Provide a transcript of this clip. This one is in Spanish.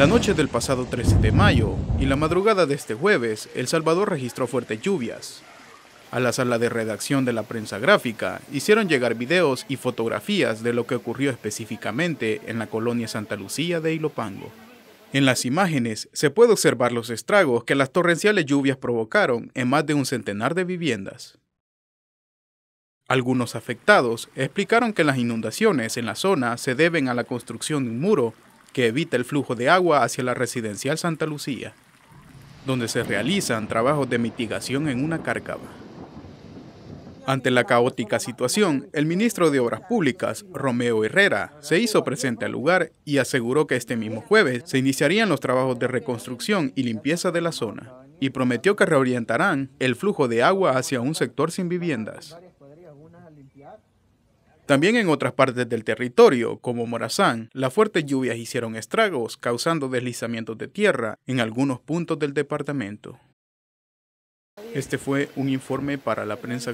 La noche del pasado 13 de mayo y la madrugada de este jueves, El Salvador registró fuertes lluvias. A la sala de redacción de la prensa gráfica hicieron llegar videos y fotografías de lo que ocurrió específicamente en la colonia Santa Lucía de Ilopango. En las imágenes se puede observar los estragos que las torrenciales lluvias provocaron en más de un centenar de viviendas. Algunos afectados explicaron que las inundaciones en la zona se deben a la construcción de un muro que evita el flujo de agua hacia la residencial Santa Lucía, donde se realizan trabajos de mitigación en una cárcava. Ante la caótica situación, el ministro de Obras Públicas, Romeo Herrera, se hizo presente al lugar y aseguró que este mismo jueves se iniciarían los trabajos de reconstrucción y limpieza de la zona, y prometió que reorientarán el flujo de agua hacia un sector sin viviendas. También en otras partes del territorio, como Morazán, las fuertes lluvias hicieron estragos, causando deslizamientos de tierra en algunos puntos del departamento. Este fue un informe para la prensa